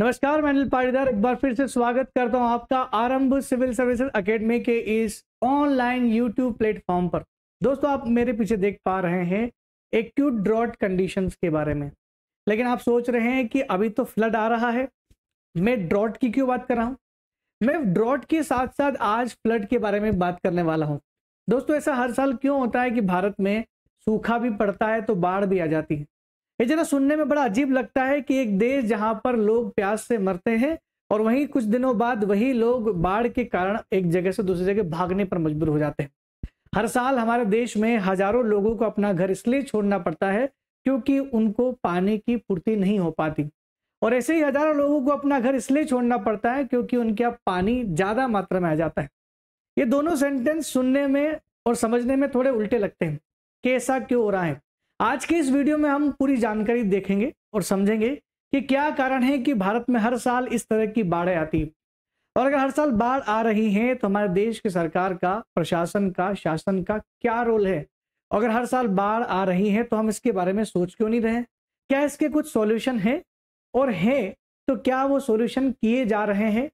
नमस्कार मैं अनिल पाटीदार एक बार फिर से स्वागत करता हूं आपका आरंभ सिविल सर्विसेज अकेडमी के इस ऑनलाइन यूट्यूब प्लेटफॉर्म पर दोस्तों आप मेरे पीछे देख पा रहे हैं एक्यूट ड्रॉट कंडीशंस के बारे में लेकिन आप सोच रहे हैं कि अभी तो फ्लड आ रहा है मैं ड्रॉट की क्यों बात कर रहा हूँ मैं ड्रॉट के साथ साथ आज फ्लड के बारे में बात करने वाला हूँ दोस्तों ऐसा हर साल क्यों होता है कि भारत में सूखा भी पड़ता है तो बाढ़ भी आ जाती है ये जरा सुनने में बड़ा अजीब लगता है कि एक देश जहां पर लोग प्यास से मरते हैं और वहीं कुछ दिनों बाद वही लोग बाढ़ के कारण एक जगह से दूसरी जगह भागने पर मजबूर हो जाते हैं हर साल हमारे देश में हजारों लोगों को अपना घर इसलिए छोड़ना पड़ता है क्योंकि उनको पानी की पूर्ति नहीं हो पाती और ऐसे ही हजारों लोगों को अपना घर इसलिए छोड़ना पड़ता है क्योंकि उनके यहाँ पानी ज्यादा मात्रा में आ जाता है ये दोनों सेंटेंस सुनने में और समझने में थोड़े उल्टे लगते हैं कि ऐसा क्यों हो रहा है आज के इस वीडियो में हम पूरी जानकारी देखेंगे और समझेंगे कि क्या कारण है कि भारत में हर साल इस तरह की बाढ़ें आती और अगर हर साल बाढ़ आ रही है तो हमारे देश की सरकार का प्रशासन का शासन का क्या रोल है अगर हर साल बाढ़ आ रही है तो हम इसके बारे में सोच क्यों नहीं रहे क्या इसके कुछ सॉल्यूशन है और है तो क्या वो सॉल्यूशन किए जा रहे हैं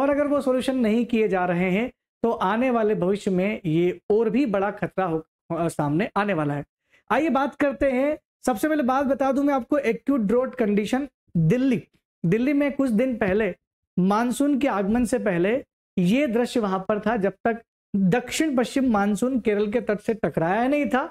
और अगर वो सॉल्यूशन नहीं किए जा रहे हैं तो आने वाले भविष्य में ये और भी बड़ा खतरा हो सामने आने वाला है आइए बात करते हैं सबसे पहले बात बता दूं मैं आपको acute drought condition Delhi Delhi में कुछ दिन पहले मानसून के आगमन से पहले ये दृश्य वहां पर था जब तक दक्षिण पश्चिम मानसून केरल के तट से टकराया नहीं था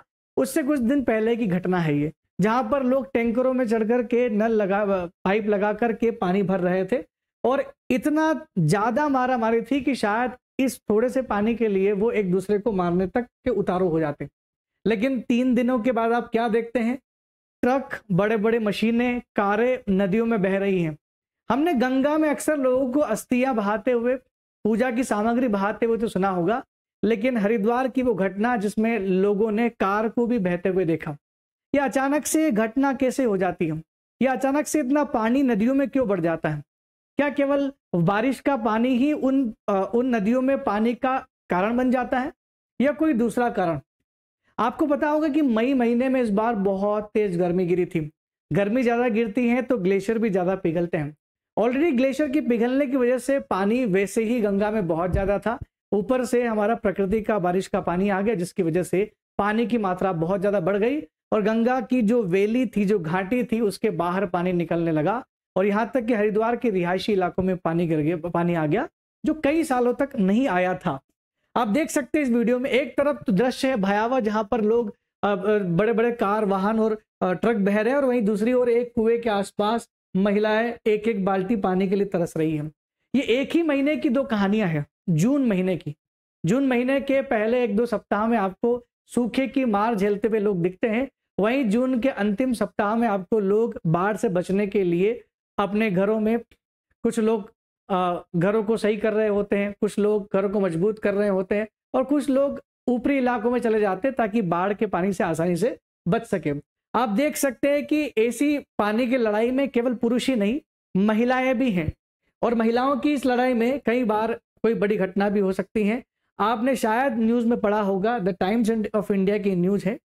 उससे कुछ दिन पहले की घटना है ये जहां पर लोग टैंकरों में चढ़कर के नल लगा पाइप लगा कर के पानी भर रहे थे और इतना ज्यादा मारा मारी थी कि शायद इस थोड़े से पानी के लिए वो एक दूसरे को मारने तक के उतारो हो जाते लेकिन तीन दिनों के बाद आप क्या देखते हैं ट्रक बड़े बड़े मशीनें कारें नदियों में बह रही हैं हमने गंगा में अक्सर लोगों को अस्थियां बहाते हुए पूजा की सामग्री बहाते हुए तो सुना होगा लेकिन हरिद्वार की वो घटना जिसमें लोगों ने कार को भी बहते हुए देखा यह अचानक से घटना कैसे हो जाती है यह अचानक से इतना पानी नदियों में क्यों बढ़ जाता है क्या केवल बारिश का पानी ही उन उन नदियों में पानी का कारण बन जाता है या कोई दूसरा कारण आपको पता होगा कि मई महीने में इस बार बहुत तेज गर्मी गिरी थी गर्मी ज़्यादा गिरती है तो ग्लेशियर भी ज़्यादा पिघलते हैं ऑलरेडी ग्लेशियर के पिघलने की वजह से पानी वैसे ही गंगा में बहुत ज़्यादा था ऊपर से हमारा प्रकृति का बारिश का पानी आ गया जिसकी वजह से पानी की मात्रा बहुत ज़्यादा बढ़ गई और गंगा की जो वैली थी जो घाटी थी उसके बाहर पानी निकलने लगा और यहाँ तक कि हरिद्वार के रिहायशी इलाकों में पानी गिर गया पानी आ गया जो कई सालों तक नहीं आया था आप देख सकते हैं इस वीडियो में एक तरफ तो दृश्य है भयावह जहां पर लोग बड़े बड़े कार वाहन और ट्रक बह रहे हैं और वहीं दूसरी ओर एक कुएं के आसपास महिलाएं एक एक बाल्टी पानी के लिए तरस रही हैं ये एक ही महीने की दो कहानियां हैं जून महीने की जून महीने के पहले एक दो सप्ताह में आपको सूखे की मार झेलते हुए लोग दिखते हैं वहीं जून के अंतिम सप्ताह में आपको लोग बाढ़ से बचने के लिए अपने घरों में कुछ लोग घरों को सही कर रहे होते हैं कुछ लोग घरों को मजबूत कर रहे होते हैं और कुछ लोग ऊपरी इलाकों में चले जाते हैं ताकि बाढ़ के पानी से आसानी से बच सके आप देख सकते हैं कि ऐसी पानी की लड़ाई में केवल पुरुष ही नहीं महिलाएं भी हैं और महिलाओं की इस लड़ाई में कई बार कोई बड़ी घटना भी हो सकती है आपने शायद न्यूज में पढ़ा होगा द टाइम्स ऑफ इंडिया की न्यूज है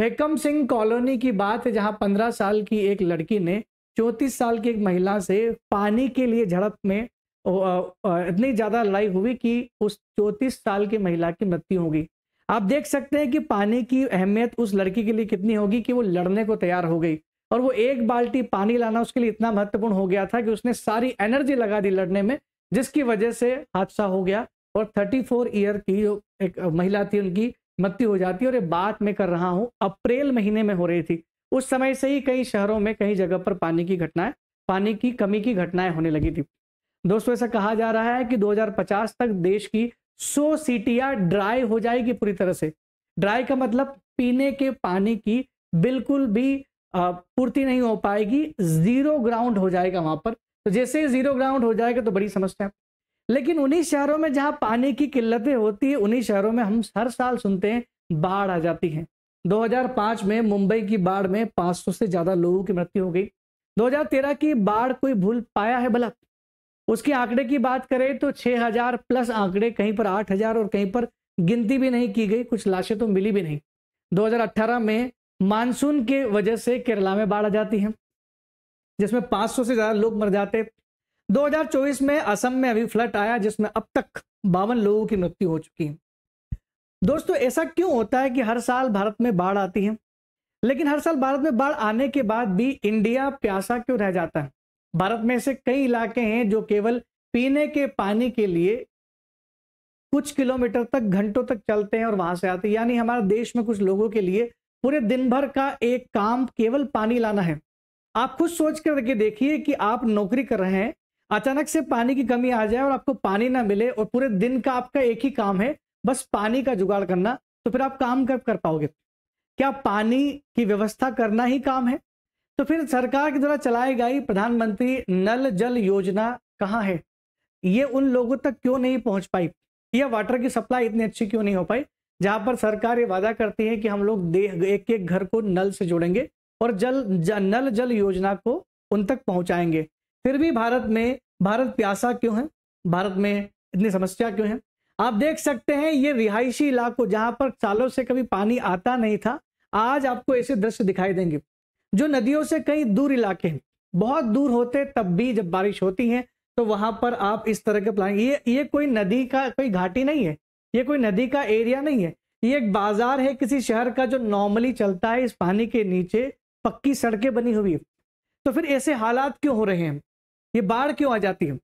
भेकम सिंह कॉलोनी की बात है जहां पंद्रह साल की एक लड़की ने चौंतीस साल की एक महिला से पानी के लिए झड़प में इतनी ज़्यादा लड़ाई हुई कि उस चौंतीस साल की महिला की मृत्यु होगी आप देख सकते हैं कि पानी की अहमियत उस लड़की के लिए कितनी होगी कि वो लड़ने को तैयार हो गई और वो एक बाल्टी पानी लाना उसके लिए इतना महत्वपूर्ण हो गया था कि उसने सारी एनर्जी लगा दी लड़ने में जिसकी वजह से हादसा हो गया और 34 ईयर की जो एक महिला थी उनकी मृत्यु हो जाती है और ये बात मैं कर रहा हूँ अप्रैल महीने में हो रही थी उस समय से ही कई शहरों में कई जगह पर पानी की घटनाएं पानी की कमी की घटनाएं होने लगी थी दोस्तों ऐसा कहा जा रहा है कि 2050 तक देश की 100 सिटियां ड्राई हो जाएगी पूरी तरह से ड्राई का मतलब पीने के पानी की बिल्कुल भी पूर्ति नहीं हो पाएगी जीरो ग्राउंड हो जाएगा वहां पर तो जैसे ही जीरो ग्राउंड हो जाएगा तो बड़ी समस्या है लेकिन उन्हीं शहरों में जहाँ पानी की किल्लतें होती है उन्हीं शहरों में हम हर साल सुनते हैं बाढ़ आ जाती है 2005 में मुंबई की बाढ़ में 500 से ज्यादा लोगों की मृत्यु हो गई 2013 की बाढ़ कोई भूल पाया है भला उसके आंकड़े की बात करें तो 6000 प्लस आंकड़े कहीं पर 8000 और कहीं पर गिनती भी नहीं की गई कुछ लाशें तो मिली भी नहीं 2018 में मानसून के वजह से केरला में बाढ़ आ जाती है जिसमें 500 से ज़्यादा लोग मर जाते 2024 में असम में अभी फ्लड आया जिसमें अब तक बावन लोगों की मृत्यु हो चुकी है दोस्तों ऐसा क्यों होता है कि हर साल भारत में बाढ़ आती है लेकिन हर साल भारत में बाढ़ आने के बाद भी इंडिया प्यासा क्यों रह जाता है भारत में ऐसे कई इलाके हैं जो केवल पीने के पानी के लिए कुछ किलोमीटर तक घंटों तक चलते हैं और वहां से आते हैं यानी हमारे देश में कुछ लोगों के लिए पूरे दिन भर का एक काम केवल पानी लाना है आप खुद सोच करके देखिए कि आप नौकरी कर रहे हैं अचानक से पानी की कमी आ जाए और आपको पानी ना मिले और पूरे दिन का आपका एक ही काम है बस पानी का जुगाड़ करना तो फिर आप काम कब कर, कर पाओगे क्या पानी की व्यवस्था करना ही काम है तो फिर सरकार के द्वारा चलाई गई प्रधानमंत्री नल जल योजना कहाँ है ये उन लोगों तक क्यों नहीं पहुंच पाई या वाटर की सप्लाई इतनी अच्छी क्यों नहीं हो पाई जहां पर सरकार ये वादा करती है कि हम लोग देह एक एक घर को नल से जोड़ेंगे और जल ज, नल जल योजना को उन तक पहुंचाएंगे फिर भी भारत में भारत प्यासा क्यों है भारत में इतनी समस्या क्यों है आप देख सकते हैं ये रिहायशी इलाकों जहां पर सालों से कभी पानी आता नहीं था आज आपको ऐसे दृश्य दिखाई देंगे जो नदियों से कई दूर इलाके हैं बहुत दूर होते तब भी जब बारिश होती है तो वहां पर आप इस तरह के प्लान ये ये कोई नदी का कोई घाटी नहीं है ये कोई नदी का एरिया नहीं है ये एक बाजार है किसी शहर का जो नॉर्मली चलता है इस पानी के नीचे पक्की सड़कें बनी हुई है तो फिर ऐसे हालात क्यों हो रहे हैं ये बाढ़ क्यों आ जाती है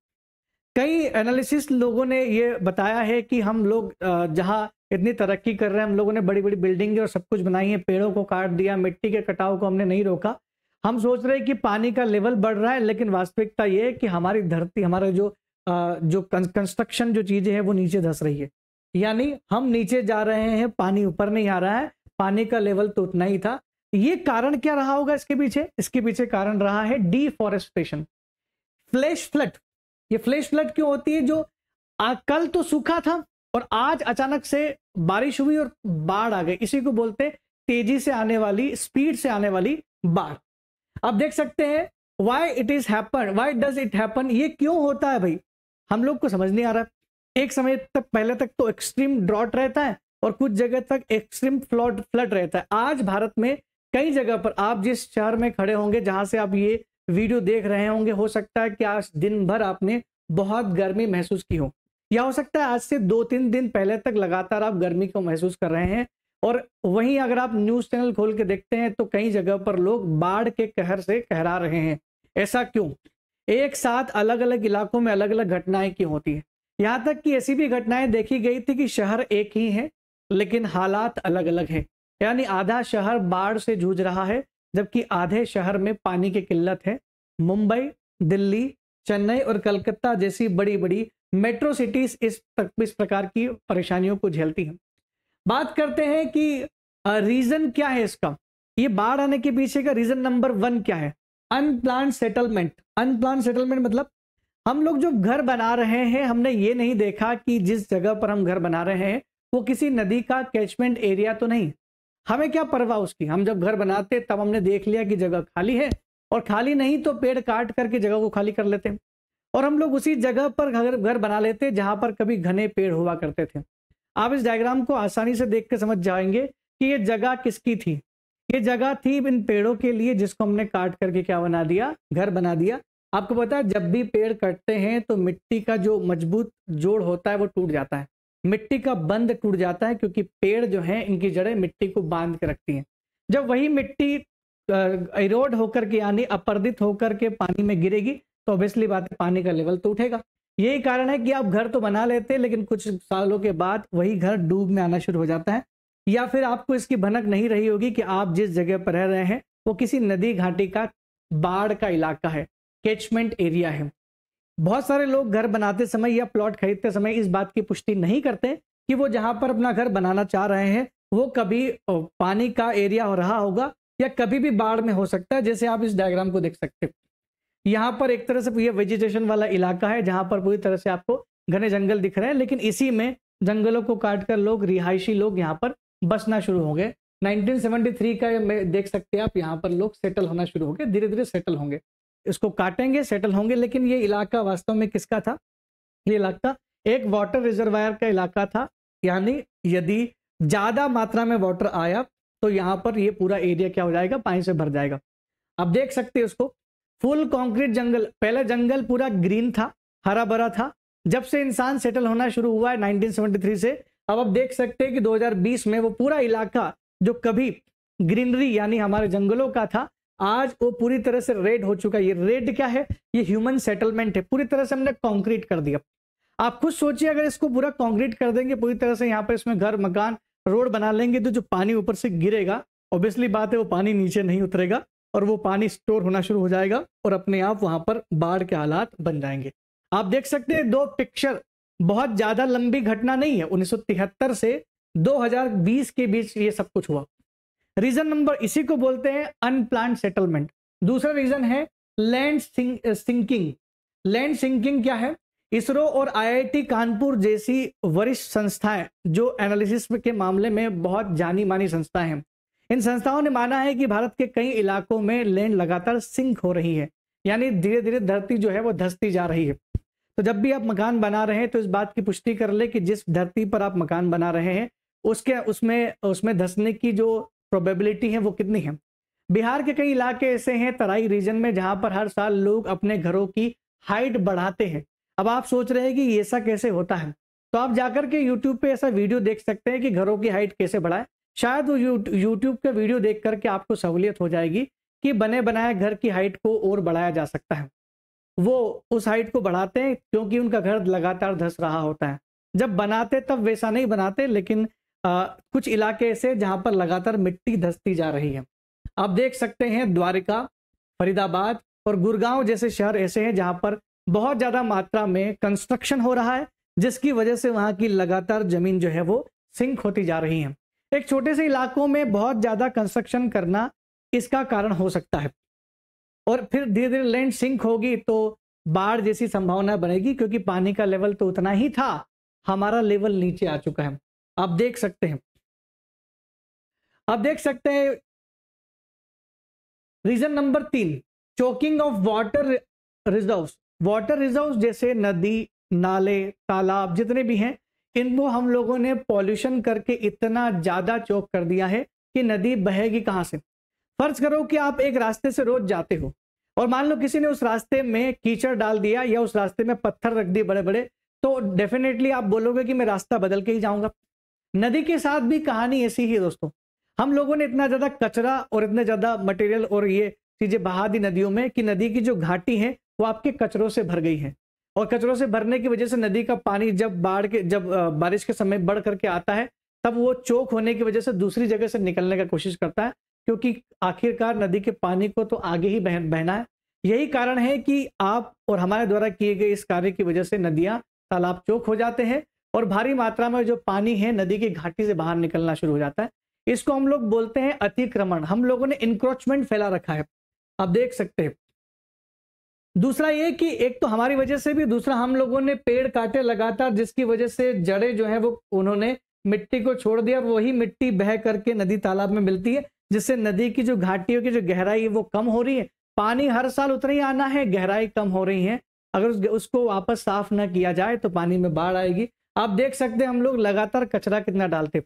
कई एनालिसिस लोगों ने ये बताया है कि हम लोग जहाँ इतनी तरक्की कर रहे हैं हम लोगों ने बड़ी बड़ी बिल्डिंग और सब कुछ बनाई है पेड़ों को काट दिया मिट्टी के कटाव को हमने नहीं रोका हम सोच रहे हैं कि पानी का लेवल बढ़ रहा है लेकिन वास्तविकता ये है कि हमारी धरती हमारा जो जो कंस्ट्रक्शन जो चीज़ें हैं वो नीचे धस रही है यानी हम नीचे जा रहे हैं पानी ऊपर नहीं आ रहा है पानी का लेवल तो उतना ही था ये कारण क्या रहा होगा इसके पीछे इसके पीछे कारण रहा है डिफॉरेस्टेशन फ्लैश फ्लड ये फ्लैश फ्लड क्यों होती है जो आ, कल तो सूखा था और आज अचानक से बारिश हुई और बाढ़ आ गई इसी को बोलते तेजी से आने वाली स्पीड से आने वाली बाढ़ आप देख सकते हैं why it is happen why does it happen ये क्यों होता है भाई हम लोग को समझ नहीं आ रहा एक समय तक पहले तक तो एक्सट्रीम ड्रॉट रहता है और कुछ जगह तक एक्सट्रीम फ्लॉट फ्लड रहता है आज भारत में कई जगह पर आप जिस शहर में खड़े होंगे जहां से आप ये वीडियो देख रहे होंगे हो सकता है कि आज दिन भर आपने बहुत गर्मी महसूस की हो या हो सकता है आज से दो तीन दिन पहले तक लगातार आप गर्मी को महसूस कर रहे हैं और वहीं अगर आप न्यूज चैनल खोल के देखते हैं तो कई जगह पर लोग बाढ़ के कहर से कहरा रहे हैं ऐसा क्यों एक साथ अलग अलग इलाकों में अलग अलग घटनाएं क्यों होती है यहाँ तक कि ऐसी भी घटनाएं देखी गई थी कि शहर एक ही है लेकिन हालात अलग अलग है यानी आधा शहर बाढ़ से जूझ रहा है जबकि आधे शहर में पानी की किल्लत है मुंबई दिल्ली चेन्नई और कलकत्ता जैसी बड़ी बड़ी मेट्रो सिटीज इस इस प्रकार की परेशानियों को झेलती हैं बात करते हैं कि रीजन क्या है इसका ये बाढ़ आने के पीछे का रीजन नंबर वन क्या है अनप्लान सेटलमेंट अनप्लान सेटलमेंट मतलब हम लोग जो घर बना रहे हैं हमने ये नहीं देखा कि जिस जगह पर हम घर बना रहे हैं वो किसी नदी का कैचमेंट एरिया तो नहीं हमें क्या परवाह उसकी हम जब घर बनाते तब हमने देख लिया कि जगह खाली है और खाली नहीं तो पेड़ काट करके जगह को खाली कर लेते और हम लोग उसी जगह पर घर घर बना लेते जहां पर कभी घने पेड़ हुआ करते थे आप इस डायग्राम को आसानी से देख के समझ जाएंगे कि ये जगह किसकी थी ये जगह थी इन पेड़ों के लिए जिसको हमने काट करके क्या बना दिया घर बना दिया आपको पता है जब भी पेड़ कटते हैं तो मिट्टी का जो मजबूत जोड़ होता है वो टूट जाता है मिट्टी का बंद टूट जाता है क्योंकि पेड़ जो है इनकी जड़ें मिट्टी को बांध के रखती हैं जब वही मिट्टी इरोड होकर के यानी अपर्दित होकर के पानी में गिरेगी तो ऑब्वियसली बात है पानी का लेवल तो उठेगा यही कारण है कि आप घर तो बना लेते हैं लेकिन कुछ सालों के बाद वही घर डूब में आना शुरू हो जाता है या फिर आपको इसकी भनक नहीं रही होगी कि आप जिस जगह पर रह रहे हैं वो किसी नदी घाटी का बाढ़ का इलाका है कैचमेंट एरिया है बहुत सारे लोग घर बनाते समय या प्लॉट खरीदते समय इस बात की पुष्टि नहीं करते कि वो जहाँ पर अपना घर बनाना चाह रहे हैं वो कभी पानी का एरिया हो रहा होगा या कभी भी बाढ़ में हो सकता है जैसे आप इस डायग्राम को देख सकते हो यहाँ पर एक तरह से ये वेजिटेशन वाला इलाका है जहाँ पर पूरी तरह से आपको घने जंगल दिख रहे हैं लेकिन इसी में जंगलों को काटकर लोग रिहायशी लोग यहाँ पर बसना शुरू हो गए 1973 का देख सकते हैं आप यहाँ पर लोग सेटल होना शुरू हो गए धीरे धीरे सेटल होंगे इसको काटेंगे सेटल होंगे लेकिन ये इलाका वास्तव में किसका था ये इलाका एक वाटर रिजर्वायर का इलाका था यानी यदि ज़्यादा मात्रा में वाटर आया तो यहाँ पर ये पूरा एरिया क्या हो जाएगा पानी से भर जाएगा आप देख सकते हैं उसको फुल कंक्रीट जंगल पहले जंगल पूरा ग्रीन था हरा भरा था जब से इंसान सेटल होना शुरू हुआ है 1973 से अब आप देख सकते हैं कि 2020 में वो पूरा इलाका जो कभी ग्रीनरी यानी हमारे जंगलों का था आज वो पूरी तरह से रेड हो चुका है ये रेड क्या है ये ह्यूमन सेटलमेंट है पूरी तरह से हमने कॉन्क्रीट कर दिया आप खुद सोचिए अगर इसको पूरा कॉन्क्रीट कर देंगे पूरी तरह से यहाँ पर इसमें घर मकान रोड बना लेंगे तो जो पानी ऊपर से गिरेगा ऑब्वियसली बात है वो पानी नीचे नहीं उतरेगा और वो पानी स्टोर होना शुरू हो जाएगा और अपने आप वहां पर बाढ़ के हालात बन जाएंगे आप देख सकते हैं दो पिक्चर बहुत ज्यादा लंबी घटना नहीं है उन्नीस से 2020 के बीच ये सब कुछ हुआ रीजन नंबर इसी को बोलते हैं अनप्लान सेटलमेंट दूसरा रीजन है लैंड सिंकिंग लैंड सिंकिंग क्या है इसरो और आईआईटी कानपुर जैसी वरिष्ठ संस्थाएं जो एनालिसिस के मामले में बहुत जानी मानी संस्थाएं हैं इन संस्थाओं ने माना है कि भारत के कई इलाकों में लैंड लगातार सिंक हो रही है यानी धीरे धीरे धरती जो है वो धसती जा रही है तो जब भी आप मकान बना रहे हैं तो इस बात की पुष्टि कर ले कि जिस धरती पर आप मकान बना रहे हैं उसके उसमें उसमें धसने की जो प्रोबेबिलिटी है वो कितनी है बिहार के कई इलाके ऐसे हैं तराई रीजन में जहां पर हर साल लोग अपने घरों की हाइट बढ़ाते हैं अब आप सोच रहे हैं कि ऐसा कैसे होता है तो आप जाकर के यूट्यूब पे ऐसा वीडियो देख सकते हैं कि घरों की हाइट कैसे बढ़ाए शायद वो यूट्यूब का वीडियो देख करके आपको सहूलियत हो जाएगी कि बने बनाए घर की हाइट को और बढ़ाया जा सकता है वो उस हाइट को बढ़ाते हैं क्योंकि उनका घर लगातार धस रहा होता है जब बनाते तब वैसा नहीं बनाते लेकिन आ, कुछ इलाके ऐसे जहाँ पर लगातार मिट्टी धसती जा रही है आप देख सकते हैं द्वारिका फरीदाबाद और गुरगांव जैसे शहर ऐसे हैं जहाँ पर बहुत ज़्यादा मात्रा में कंस्ट्रक्शन हो रहा है जिसकी वजह से वहां की लगातार ज़मीन जो है वो सिंक होती जा रही है एक छोटे से इलाकों में बहुत ज़्यादा कंस्ट्रक्शन करना इसका कारण हो सकता है और फिर धीरे धीरे लैंड सिंक होगी तो बाढ़ जैसी संभावना बनेगी क्योंकि पानी का लेवल तो उतना ही था हमारा लेवल नीचे आ चुका है आप देख सकते हैं आप देख सकते हैं रीजन नंबर तीन choking of water reserve water reserve जैसे नदी नाले तालाब जितने भी हैं इनको हम लोगों ने पॉल्यूशन करके इतना ज़्यादा चौक कर दिया है कि नदी बहेगी कहाँ से फर्ज करो कि आप एक रास्ते से रोज जाते हो और मान लो किसी ने उस रास्ते में कीचड़ डाल दिया या उस रास्ते में पत्थर रख दिए बड़े बड़े तो डेफिनेटली आप बोलोगे कि मैं रास्ता बदल के ही जाऊंगा नदी के साथ भी कहानी ऐसी ही दोस्तों हम लोगों ने इतना ज़्यादा कचरा और इतने ज़्यादा मटेरियल और ये चीज़ें बहा दी नदियों में कि नदी की जो घाटी है वो आपके कचरों से भर गई है और कचरों से भरने की वजह से नदी का पानी जब बाढ़ के जब बारिश के समय बढ़ करके आता है तब वो चोक होने की वजह से दूसरी जगह से निकलने का कोशिश करता है क्योंकि आखिरकार नदी के पानी को तो आगे ही बहन बहना है यही कारण है कि आप और हमारे द्वारा किए गए इस कार्य की वजह से नदियां तालाब चौक हो जाते हैं और भारी मात्रा में जो पानी है नदी की घाटी से बाहर निकलना शुरू हो जाता है इसको हम लोग बोलते हैं अतिक्रमण हम लोगों ने इंक्रोचमेंट फैला रखा है आप देख सकते हैं दूसरा ये कि एक तो हमारी वजह से भी दूसरा हम लोगों ने पेड़ काटे लगातार जिसकी वजह से जड़े जो है वो उन्होंने मिट्टी को छोड़ दिया वही मिट्टी बह करके नदी तालाब में मिलती है जिससे नदी की जो घाटियों की जो गहराई है वो कम हो रही है पानी हर साल उतना ही आना है गहराई कम हो रही है अगर उस, उसको वापस साफ ना किया जाए तो पानी में बाढ़ आएगी आप देख सकते हैं हम लोग लगातार कचरा कितना डालते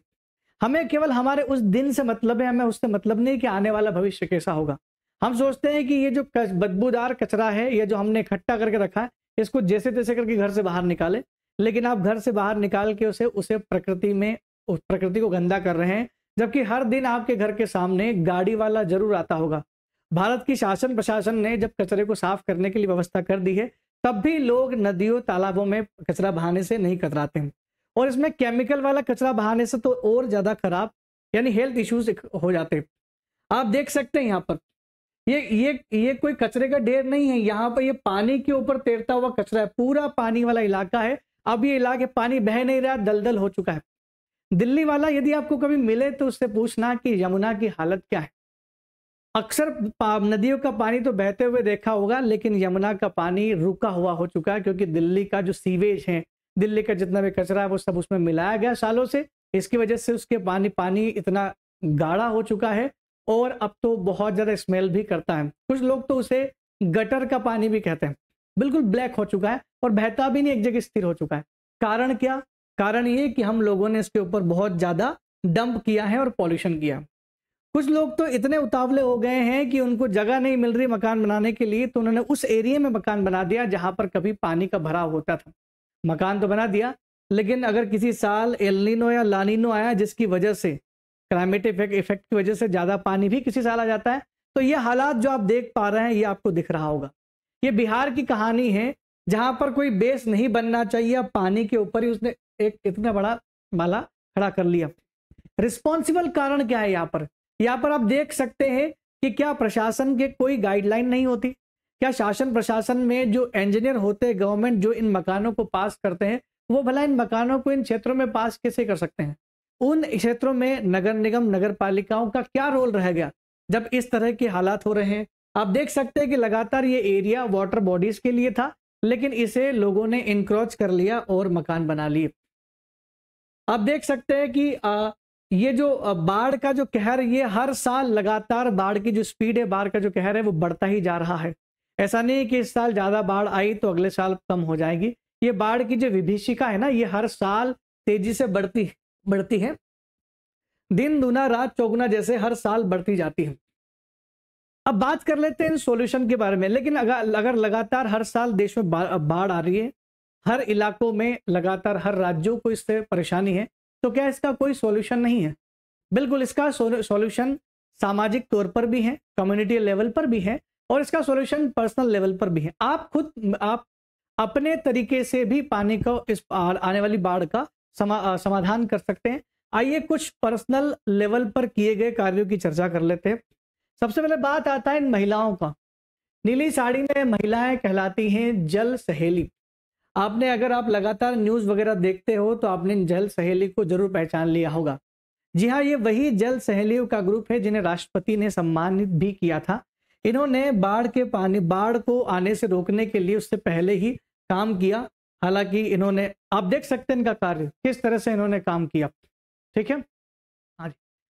हमें केवल हमारे उस दिन से मतलब है हमें उससे मतलब नहीं कि आने वाला भविष्य कैसा होगा हम सोचते हैं कि ये जो बदबूदार कचरा है ये जो हमने इकट्ठा करके रखा है इसको जैसे तैसे करके घर से बाहर निकाले लेकिन आप घर से बाहर निकाल के उसे उसे प्रकृति में उस प्रकृति को गंदा कर रहे हैं जबकि हर दिन आपके घर के सामने गाड़ी वाला जरूर आता होगा भारत की शासन प्रशासन ने जब कचरे को साफ करने के लिए व्यवस्था कर दी है तब भी लोग नदियों तालाबों में कचरा बहाने से नहीं कतराते हैं और इसमें केमिकल वाला कचरा बहाने से तो और ज्यादा खराब यानी हेल्थ इश्यूज हो जाते हैं आप देख सकते हैं यहाँ पर ये ये ये कोई कचरे का ढेर नहीं है यहाँ पर ये पानी के ऊपर तैरता हुआ कचरा है पूरा पानी वाला इलाका है अब ये इलाके पानी बह नहीं रहा दलदल हो चुका है दिल्ली वाला यदि आपको कभी मिले तो उससे पूछना कि यमुना की हालत क्या है अक्सर नदियों का पानी तो बहते हुए देखा होगा लेकिन यमुना का पानी रुका हुआ हो चुका है क्योंकि दिल्ली का जो सीवेज है दिल्ली का जितना भी कचरा है वो सब उसमें मिलाया गया सालों से इसकी वजह से उसके पानी पानी इतना गाढ़ा हो चुका है और अब तो बहुत ज़्यादा स्मेल भी करता है कुछ लोग तो उसे गटर का पानी भी कहते हैं बिल्कुल ब्लैक हो चुका है और बहता भी नहीं एक जगह स्थिर हो चुका है कारण क्या कारण ये कि हम लोगों ने इसके ऊपर बहुत ज़्यादा डंप किया है और पॉल्यूशन किया कुछ लोग तो इतने उतावले हो गए हैं कि उनको जगह नहीं मिल रही मकान बनाने के लिए तो उन्होंने उस एरिया में मकान बना दिया जहां पर कभी पानी का भराव होता था मकान तो बना दिया लेकिन अगर किसी साल एलनिनो या लानिनो आया जिसकी वजह से क्लाइमेट इफेक्ट इफेक्ट की वजह से ज़्यादा पानी भी किसी साल आ जाता है तो ये हालात जो आप देख पा रहे हैं ये आपको दिख रहा होगा ये बिहार की कहानी है जहाँ पर कोई बेस नहीं बनना चाहिए पानी के ऊपर ही उसने एक इतना बड़ा माला खड़ा कर लिया रिस्पॉन्सिबल कारण क्या है यहाँ पर यहाँ पर आप देख सकते हैं कि क्या प्रशासन के कोई गाइडलाइन नहीं होती क्या शासन प्रशासन में जो इंजीनियर होते हैं गवर्नमेंट जो इन मकानों को पास करते हैं वो भला इन मकानों को इन क्षेत्रों में पास कैसे कर सकते हैं उन क्षेत्रों में नगर निगम नगर पालिकाओं का क्या रोल रह गया जब इस तरह के हालात हो रहे हैं आप देख सकते हैं कि लगातार ये एरिया वाटर बॉडीज के लिए था लेकिन इसे लोगों ने इनक्रोच कर लिया और मकान बना लिए आप देख सकते हैं कि आ, ये जो बाढ़ का जो कहर ये हर साल लगातार बाढ़ की जो स्पीड है बाढ़ का जो कहर है वो बढ़ता ही जा रहा है ऐसा नहीं कि इस साल ज़्यादा बाढ़ आई तो अगले साल कम हो जाएगी ये बाढ़ की जो विभीषिका है ना ये हर साल तेजी से बढ़ती है बढ़ती है दिन दुना रात चौगुना जैसे हर साल बढ़ती जाती है अब बात कर लेते हैं इन सोल्यूशन के बारे में लेकिन अगर अगर लगातार हर साल देश में बाढ़ आ रही है हर इलाकों में लगातार हर राज्यों को इससे परेशानी है तो क्या इसका कोई सॉल्यूशन नहीं है बिल्कुल इसका सॉल्यूशन सामाजिक तौर पर भी है कम्युनिटी लेवल पर भी है और इसका सॉल्यूशन पर्सनल लेवल पर भी है आप खुद आप अपने तरीके से भी पानी को इस आने वाली बाढ़ का समा, समाधान कर सकते हैं आइए कुछ पर्सनल लेवल पर किए गए कार्यों की चर्चा कर लेते हैं सबसे पहले बात आता है इन महिलाओं का नीली साड़ी में महिलाएं कहलाती हैं जल सहेली आपने अगर आप लगातार न्यूज वगैरह देखते हो तो आपने जल सहेली को जरूर पहचान लिया होगा जी हाँ ये वही जल सहेलियों का ग्रुप है जिन्हें राष्ट्रपति ने सम्मानित भी किया था इन्होंने बाढ़ के पानी बाढ़ को आने से रोकने के लिए उससे पहले ही काम किया हालांकि इन्होंने आप देख सकते हैं इनका कार्य किस तरह से इन्होंने काम किया ठीक है हाँ जी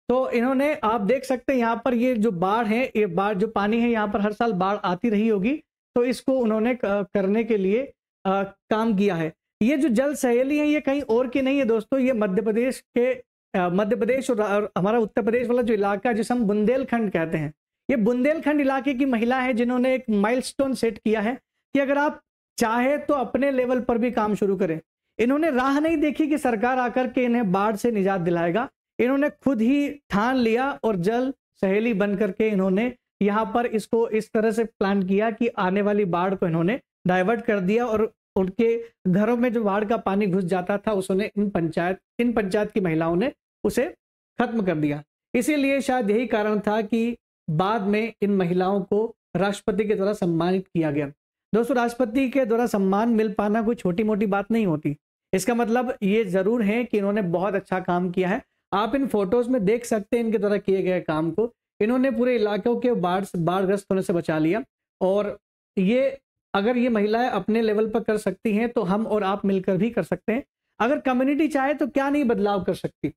तो इन्होंने आप देख सकते हैं यहाँ पर ये जो बाढ़ है ये बाढ़ जो पानी है यहाँ पर हर साल बाढ़ आती रही होगी तो इसको उन्होंने करने के लिए आ, काम किया है ये जो जल सहेली है ये कहीं और की नहीं है दोस्तों ये मध्य प्रदेश के मध्य प्रदेश और, और हमारा उत्तर प्रदेश वाला जो इलाका जिसे हम बुंदेलखंड कहते हैं ये बुंदेलखंड इलाके की महिला है जिन्होंने एक माइलस्टोन सेट किया है कि अगर आप चाहे तो अपने लेवल पर भी काम शुरू करें इन्होंने राह नहीं देखी कि सरकार आकर के इन्हें बाढ़ से निजात दिलाएगा इन्होंने खुद ही ठान लिया और जल सहेली बन करके इन्होंने यहाँ पर इसको इस तरह से प्लान किया कि आने वाली बाढ़ को इन्होंने डाइवर्ट कर दिया और उनके घरों में जो बाढ़ का पानी घुस जाता था उसने इन पंचायत इन पंचायत की महिलाओं ने उसे खत्म कर दिया इसीलिए शायद यही कारण था कि बाद में इन महिलाओं को राष्ट्रपति के द्वारा सम्मानित किया गया दोस्तों राष्ट्रपति के द्वारा सम्मान मिल पाना कोई छोटी मोटी बात नहीं होती इसका मतलब ये जरूर है कि इन्होंने बहुत अच्छा काम किया है आप इन फोटोज में देख सकते हैं इनके द्वारा किए गए काम को इन्होंने पूरे इलाकों के बाढ़ बाढ़ग्रस्त होने से बचा लिया और ये अगर ये महिलाएं अपने लेवल पर कर सकती हैं तो हम और आप मिलकर भी कर सकते हैं अगर कम्युनिटी चाहे तो क्या नहीं बदलाव कर सकती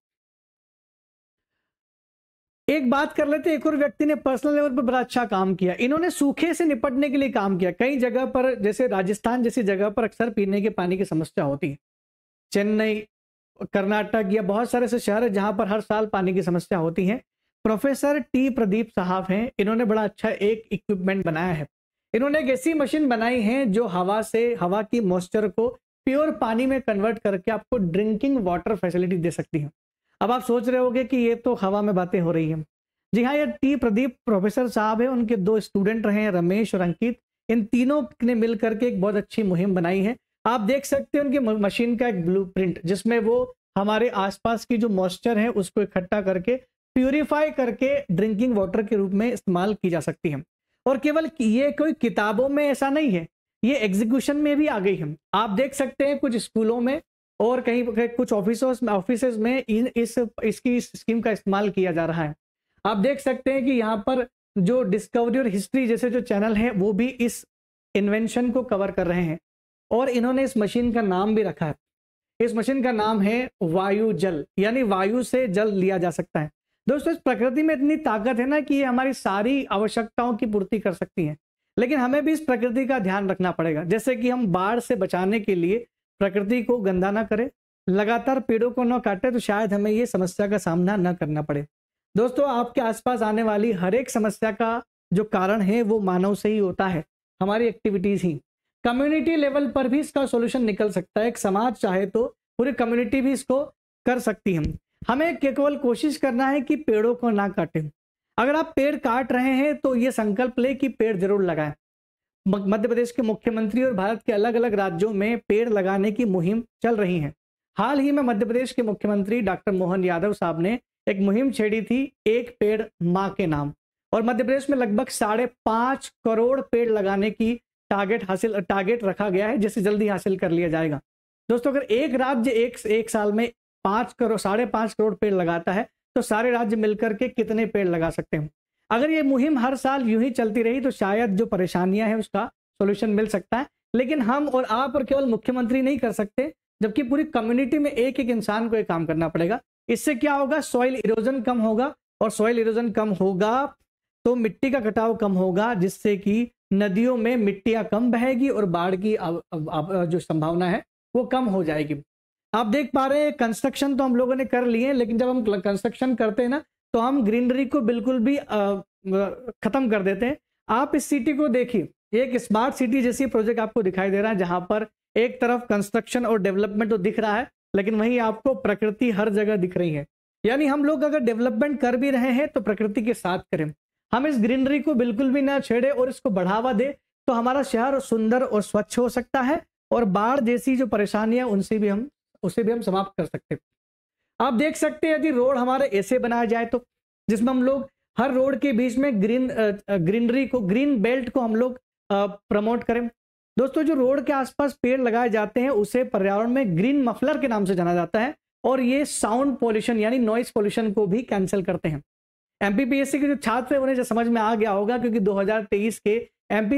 एक बात कर लेते एक और व्यक्ति ने पर्सनल लेवल पर बड़ा अच्छा काम किया इन्होंने सूखे से निपटने के लिए काम किया कई जगह पर जैसे राजस्थान जैसी जगह पर अक्सर पीने के पानी की समस्या होती है चेन्नई कर्नाटक या बहुत सारे ऐसे शहर है जहाँ पर हर साल पानी की समस्या होती है प्रोफेसर टी प्रदीप साहब हैं इन्होंने बड़ा अच्छा एक इक्विपमेंट बनाया है इन्होंने एक ऐसी मशीन बनाई है जो हवा से हवा की मॉइस्चर को प्योर पानी में कन्वर्ट करके आपको ड्रिंकिंग वाटर फैसिलिटी दे सकती है अब आप सोच रहे होगे कि ये तो हवा में बातें हो रही हैं जी हाँ ये टी प्रदीप प्रोफेसर साहब है उनके दो स्टूडेंट रहे हैं रमेश और अंकित इन तीनों ने मिल करके एक बहुत अच्छी मुहिम बनाई है आप देख सकते हैं उनकी मशीन का एक ब्लू जिसमें वो हमारे आसपास की जो मॉइस्चर है उसको इकट्ठा करके प्योरीफाई करके ड्रिंकिंग वाटर के रूप में इस्तेमाल की जा सकती है और केवल ये कोई किताबों में ऐसा नहीं है ये एग्जीक्यूशन में भी आ गई है आप देख सकते हैं कुछ स्कूलों में और कहीं कुछ ऑफिसों ऑफिस में इन इस इसकी स्कीम का इस्तेमाल किया जा रहा है आप देख सकते हैं कि यहाँ पर जो डिस्कवरी और हिस्ट्री जैसे जो चैनल हैं वो भी इस इन्वेंशन को कवर कर रहे हैं और इन्होंने इस मशीन का नाम भी रखा है इस मशीन का नाम है वायु जल यानी वायु से जल लिया जा सकता है दोस्तों इस प्रकृति में इतनी ताकत है ना कि ये हमारी सारी आवश्यकताओं की पूर्ति कर सकती है लेकिन हमें भी इस प्रकृति का ध्यान रखना पड़ेगा जैसे कि हम बाढ़ से बचाने के लिए प्रकृति को गंदा ना करें लगातार पेड़ों को ना काटे तो शायद हमें ये समस्या का सामना न करना पड़े दोस्तों आपके आसपास आने वाली हर एक समस्या का जो कारण है वो मानव से ही होता है हमारी एक्टिविटीज ही कम्युनिटी लेवल पर भी इसका सोल्यूशन निकल सकता है एक समाज चाहे तो पूरी कम्युनिटी भी इसको कर सकती है हमें केवल कोशिश करना है कि पेड़ों को ना काटें अगर आप पेड़ काट रहे हैं तो ये संकल्प लें कि पेड़ जरूर लगाएं मध्य प्रदेश के मुख्यमंत्री और भारत के अलग अलग राज्यों में पेड़ लगाने की मुहिम चल रही है हाल ही में मध्य प्रदेश के मुख्यमंत्री डॉक्टर मोहन यादव साहब ने एक मुहिम छेड़ी थी एक पेड़ माँ के नाम और मध्य प्रदेश में लगभग साढ़े पांच करोड़ पेड़ लगाने की टारगेट हासिल टारगेट रखा गया है जिसे जल्दी हासिल कर लिया जाएगा दोस्तों अगर एक राज्य एक एक साल में पाँच करोड़ साढ़े पाँच करोड़ पेड़ लगाता है तो सारे राज्य मिलकर के कितने पेड़ लगा सकते हैं अगर ये मुहिम हर साल यूं ही चलती रही तो शायद जो परेशानियां हैं उसका सोल्यूशन मिल सकता है लेकिन हम और आप और केवल मुख्यमंत्री नहीं कर सकते जबकि पूरी कम्युनिटी में एक एक इंसान को ये काम करना पड़ेगा इससे क्या होगा सॉइल इरोजन कम होगा और सॉइल इरोजन कम होगा तो मिट्टी का कटाव कम होगा जिससे कि नदियों में मिट्टियाँ कम बहेगी और बाढ़ की आव, आव, आव, जो संभावना है वो कम हो जाएगी आप देख पा रहे हैं कंस्ट्रक्शन तो हम लोगों ने कर लिए लेकिन जब हम कंस्ट्रक्शन करते हैं ना तो हम ग्रीनरी को बिल्कुल भी ख़त्म कर देते हैं आप इस सिटी को देखिए एक स्मार्ट सिटी जैसी प्रोजेक्ट आपको दिखाई दे रहा है जहाँ पर एक तरफ कंस्ट्रक्शन और डेवलपमेंट तो दिख रहा है लेकिन वहीं आपको प्रकृति हर जगह दिख रही है यानी हम लोग अगर डेवलपमेंट कर भी रहे हैं तो प्रकृति के साथ करें हम इस ग्रीनरी को बिल्कुल भी ना छेड़े और इसको बढ़ावा दे तो हमारा शहर सुंदर और स्वच्छ हो सकता है और बाढ़ जैसी जो परेशानियां उनसे भी हम उसे भी हम समाप्त कर सकते हैं आप देख सकते हैं यदि रोड हमारे ऐसे बनाया जाए तो जिसमें हम लोग हर रोड के बीच में ग्रीन ग्रीनरी को ग्रीन बेल्ट को हम लोग प्रमोट करें दोस्तों जो रोड के आसपास पेड़ लगाए जाते हैं उसे पर्यावरण में ग्रीन मफलर के नाम से जाना जाता है और ये साउंड पॉल्यूशन यानी नॉइस पॉल्यूशन को भी कैंसिल करते हैं एम के जो छात्र हैं उन्हें समझ में आ गया होगा क्योंकि 2023 के एम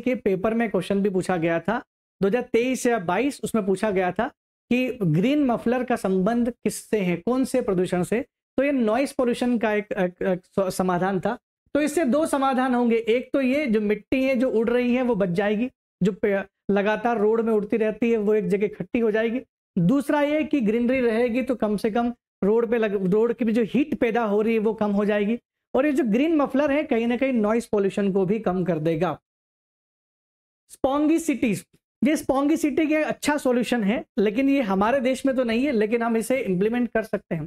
के पेपर में क्वेश्चन भी पूछा गया था 2023 या 22 उसमें पूछा गया था कि ग्रीन मफलर का संबंध किससे है कौन से प्रदूषण से तो ये नॉइस पोल्यूशन का एक, एक, एक समाधान था तो इससे दो समाधान होंगे एक तो ये जो मिट्टी है जो उड़ रही है वो बच जाएगी जो लगातार रोड में उड़ती रहती है वो एक जगह इकट्ठी हो जाएगी दूसरा ये कि ग्रीनरी रहेगी तो कम से कम रोड पे लग रोड की जो हीट पैदा हो रही है वो कम हो जाएगी और ये जो ग्रीन मफलर है कहीं ना कहीं नॉइस पॉल्यूशन को भी कम कर देगा स्पोंगी सिटीज ये स्पोंगी सिटी के अच्छा सॉल्यूशन है लेकिन ये हमारे देश में तो नहीं है लेकिन हम इसे इम्प्लीमेंट कर सकते हैं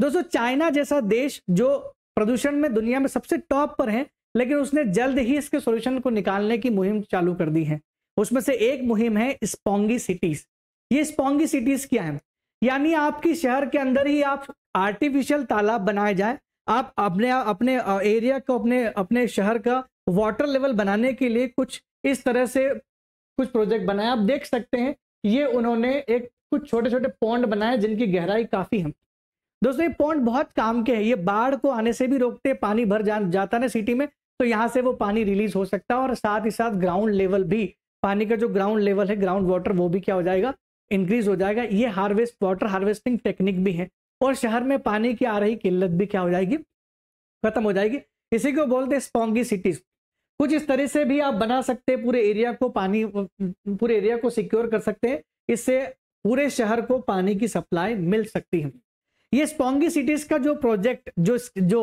दोस्तों चाइना जैसा देश जो प्रदूषण में दुनिया में सबसे टॉप पर है लेकिन उसने जल्द ही इसके सॉल्यूशन को निकालने की मुहिम चालू कर दी है उसमें से एक मुहिम है स्पोंगी सिटीज ये स्पोंगी सिटीज क्या है यानी आपकी शहर के अंदर ही आप आर्टिफिशियल तालाब बनाए जाए आप अपने अपने एरिया को अपने अपने शहर का वाटर लेवल बनाने के लिए कुछ इस तरह से कुछ प्रोजेक्ट बनाए आप देख सकते हैं ये उन्होंने एक कुछ छोटे छोटे पॉन्ड बनाए जिनकी गहराई काफ़ी है दोस्तों ये पॉन्ड बहुत काम के हैं ये बाढ़ को आने से भी रोकते पानी भर जा जाता ना सिटी में तो यहाँ से वो पानी रिलीज हो सकता है और साथ ही साथ ग्राउंड लेवल भी पानी का जो ग्राउंड लेवल है ग्राउंड वाटर वो भी क्या हो जाएगा इंक्रीज हो जाएगा ये हार्वेस्ट वाटर हार्वेस्टिंग टेक्निक भी है और शहर में पानी की आ रही किल्लत भी क्या हो जाएगी खत्म हो जाएगी इसी को बोलते हैं स्पॉन्गी सिटीज कुछ इस तरह से भी आप बना सकते हैं पूरे एरिया को पानी पूरे एरिया को सिक्योर कर सकते हैं इससे पूरे शहर को पानी की सप्लाई मिल सकती है ये स्पोंगी सिटीज का जो प्रोजेक्ट जो जो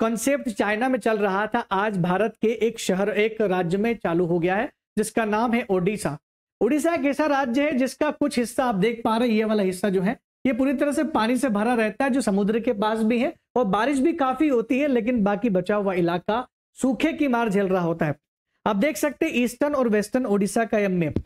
कॉन्सेप्ट चाइना में चल रहा था आज भारत के एक शहर एक राज्य में चालू हो गया है जिसका नाम है ओडिशा ओडिशा एक ऐसा राज्य है जिसका कुछ हिस्सा आप देख पा रहे हैं ये वाला हिस्सा जो है ये पूरी तरह से पानी से भरा रहता है जो समुद्र के पास भी है और बारिश भी काफी होती है लेकिन बाकी बचा हुआ इलाका सूखे की मार झेल रहा होता है आप देख सकते हैं ईस्टर्न और वेस्टर्न ओडिशा का यह मैप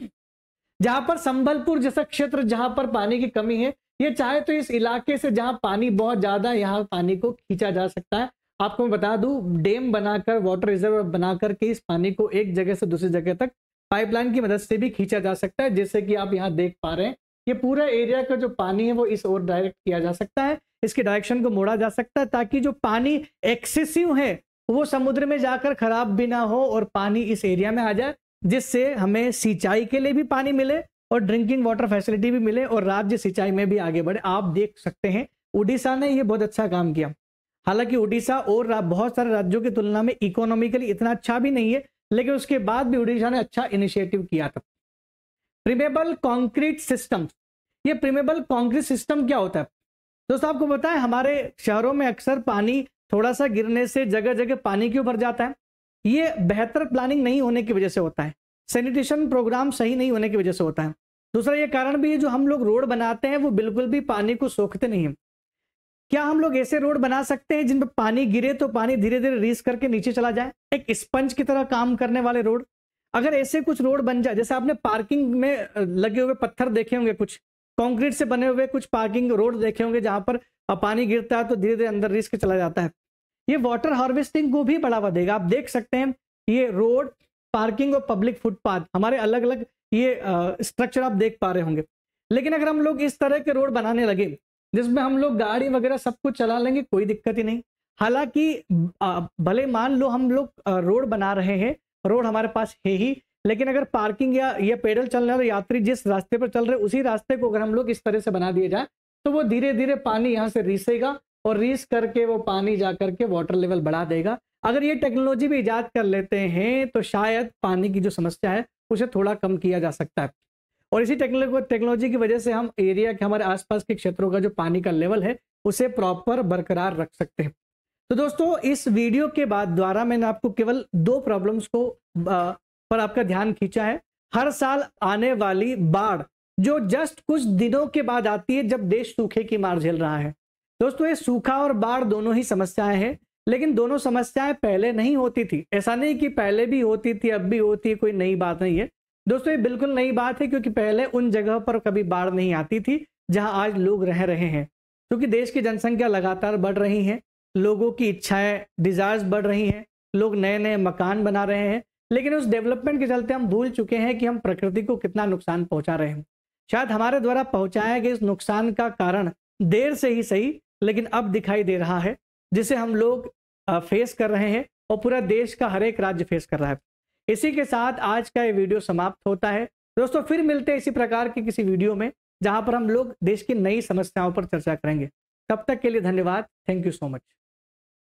जहां पर संबलपुर जैसा क्षेत्र जहां पर पानी की कमी है ये चाहे तो इस इलाके से जहां पानी बहुत ज्यादा यहाँ पानी को खींचा जा सकता है आपको मैं बता दू डेम बनाकर वाटर रिजर्व बनाकर के इस पानी को एक जगह से दूसरी जगह तक पाइपलाइन की मदद से भी खींचा जा सकता है जैसे कि आप यहाँ देख पा रहे हैं ये पूरा एरिया का जो पानी है वो इस ओर डायरेक्ट किया जा सकता है इसके डायरेक्शन को मोड़ा जा सकता है ताकि जो पानी एक्सेसिव है वो समुद्र में जाकर खराब भी ना हो और पानी इस एरिया में आ जाए जिससे हमें सिंचाई के लिए भी पानी मिले और ड्रिंकिंग वाटर फैसिलिटी भी मिले और राज्य सिंचाई में भी आगे बढ़े आप देख सकते हैं उड़ीसा ने ये बहुत अच्छा काम किया हालांकि उड़ीसा और बहुत सारे राज्यों की तुलना में इकोनॉमिकली इतना अच्छा भी नहीं है लेकिन उसके बाद भी उड़ीसा ने अच्छा इनिशिएटिव किया था प्रीमेबल कॉन्क्रीट सिस्टम ये प्रीमेबल कॉन्क्रीट सिस्टम क्या होता है दोस्तों आपको बताएं हमारे शहरों में अक्सर पानी थोड़ा सा गिरने से जगह जगह पानी क्यों भर जाता है ये बेहतर प्लानिंग नहीं होने की वजह से होता है सैनिटेशन प्रोग्राम सही नहीं होने की वजह से होता है दूसरा ये कारण भी है जो हम लोग रोड बनाते हैं वो बिल्कुल भी पानी को सोखते नहीं है क्या हम लोग ऐसे रोड बना सकते हैं जिन पर पानी गिरे तो पानी धीरे धीरे रीस करके नीचे चला जाए एक स्पंज की तरह काम करने वाले रोड अगर ऐसे कुछ रोड बन जाए जैसे आपने पार्किंग में लगे हुए पत्थर देखे होंगे कुछ कंक्रीट से बने हुए कुछ पार्किंग रोड देखे होंगे जहां पर पानी गिरता है तो धीरे धीरे अंदर रीस के चला जाता है ये वाटर हार्वेस्टिंग को भी बढ़ावा देगा आप देख सकते हैं ये रोड पार्किंग और पब्लिक फुटपाथ हमारे अलग अलग ये स्ट्रक्चर आप देख पा रहे होंगे लेकिन अगर हम लोग इस तरह के रोड बनाने लगे जिसमें हम लोग गाड़ी वगैरह सब कुछ चला लेंगे कोई दिक्कत ही नहीं हालांकि भले मान लो हम लोग रोड बना रहे हैं रोड हमारे पास है ही लेकिन अगर पार्किंग या या पैदल चलने वाले यात्री जिस रास्ते पर चल रहे उसी रास्ते को अगर हम लोग इस तरह से बना दिए जाए तो वो धीरे धीरे पानी यहाँ से रिसेगा और रीस करके वो पानी जा करके वाटर लेवल बढ़ा देगा अगर ये टेक्नोलॉजी भी ईजाद कर लेते हैं तो शायद पानी की जो समस्या है उसे थोड़ा कम किया जा सकता है और इसी टेक्नोलॉजी की वजह से हम एरिया के हमारे आसपास के क्षेत्रों का जो पानी का लेवल है उसे प्रॉपर बरकरार रख सकते हैं तो दोस्तों इस वीडियो के बाद द्वारा मैंने आपको केवल दो प्रॉब्लम्स को आ, पर आपका ध्यान खींचा है हर साल आने वाली बाढ़ जो जस्ट कुछ दिनों के बाद आती है जब देश सूखे की मार झेल रहा है दोस्तों ये सूखा और बाढ़ दोनों ही समस्याएं हैं लेकिन दोनों समस्याएं पहले नहीं होती थी ऐसा नहीं कि पहले भी होती थी अब भी होती है कोई नई बात नहीं है दोस्तों ये बिल्कुल नई बात है क्योंकि पहले उन जगह पर कभी बाढ़ नहीं आती थी जहां आज लोग रह रहे हैं क्योंकि देश की जनसंख्या लगातार बढ़ रही है लोगों की इच्छाएं डिजायर्स बढ़ रही हैं लोग नए नए मकान बना रहे हैं लेकिन उस डेवलपमेंट के चलते हम भूल चुके हैं कि हम प्रकृति को कितना नुकसान पहुंचा रहे हैं शायद हमारे द्वारा पहुंचाया गया इस नुकसान का कारण देर से ही सही लेकिन अब दिखाई दे रहा है जिसे हम लोग फेस कर रहे हैं और पूरा देश का हर एक राज्य फेस कर रहा है इसी के साथ आज का ये वीडियो समाप्त होता है दोस्तों फिर मिलते हैं इसी प्रकार के किसी वीडियो में जहां पर हम लोग देश की नई समस्याओं पर चर्चा करेंगे तब तक के लिए धन्यवाद थैंक यू सो मच